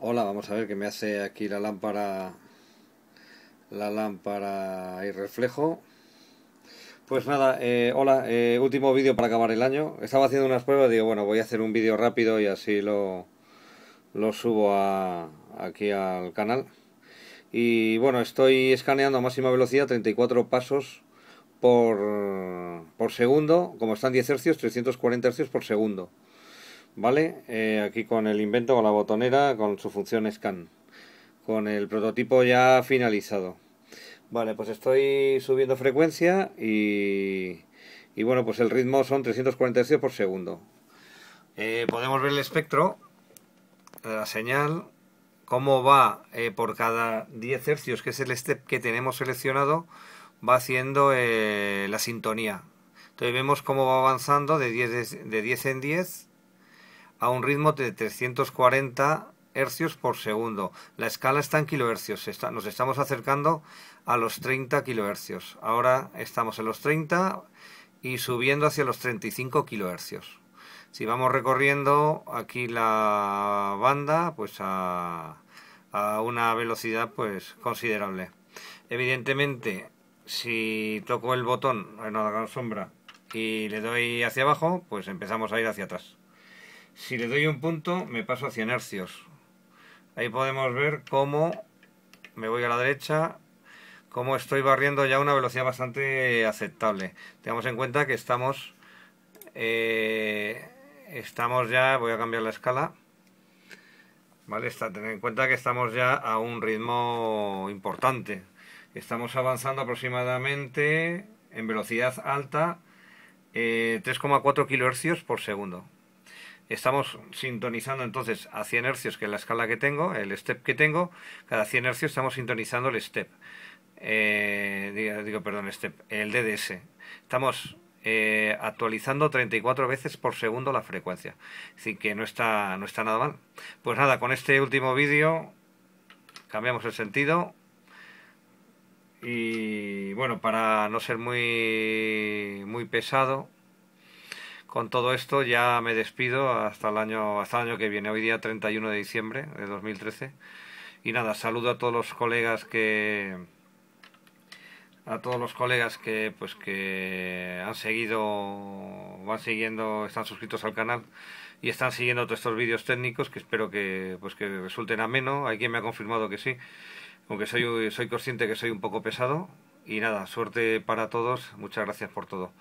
Hola, vamos a ver qué me hace aquí la lámpara la lámpara y reflejo. Pues nada, eh, hola, eh, último vídeo para acabar el año. Estaba haciendo unas pruebas, digo, bueno, voy a hacer un vídeo rápido y así lo, subo aquí al canal. Y bueno, estoy escaneando a máxima velocidad 34 pasos por, por segundo, como están 10 hercios, 340 hercios por segundo. ¿vale? Eh, aquí con el invento, con la botonera, con su función scan, con el prototipo ya finalizado. Vale, pues estoy subiendo frecuencia y, y bueno, pues el ritmo son 340 por segundo. Eh, podemos ver el espectro la señal, cómo va eh, por cada 10 hercios, que es el step que tenemos seleccionado, va haciendo la sintonía. Entonces vemos cómo va avanzando de 10, de 10 en 10 a un ritmo de 340 hercios por segundo. La escala está en kilohercios, nos estamos acercando a los 30 kilohercios. Ahora estamos en los 30 y subiendo hacia los 35 kilohercios. Si vamos recorriendo aquí la banda, pues a, una velocidad pues considerable. Evidentemente, si toco el botón, en la sombra, y le doy hacia abajo, pues empezamos a ir hacia atrás. Si le doy un punto, me paso a 100 hercios. Ahí podemos ver cómo me voy a la derecha, cómo estoy barriendo ya una velocidad bastante aceptable. Tenemos en cuenta que estamos, eh, estamos ya, voy a cambiar la escala, ¿vale? tener en cuenta que estamos ya a un ritmo importante. Estamos avanzando aproximadamente en velocidad alta 3,4 eh, kilohercios por segundo. Estamos sintonizando entonces a 100 hercios, que es la escala que tengo, el step que tengo, cada 100 hercios estamos sintonizando el step. Eh, digo, perdón, step, el DDS. Estamos eh, actualizando 34 veces por segundo la frecuencia. Así que no está, no está nada mal. Pues nada, con este último vídeo cambiamos el sentido. Y bueno, para no ser muy, muy pesado, con todo esto ya me despido hasta el año, hasta el año que viene, hoy día 31 de diciembre de 2013. Y nada, saludo a todos los colegas que a todos los colegas que pues que han seguido van siguiendo están suscritos al canal y están siguiendo todos estos vídeos técnicos que espero que pues que resulten ameno hay quien me ha confirmado que sí aunque soy soy consciente que soy un poco pesado y nada suerte para todos muchas gracias por todo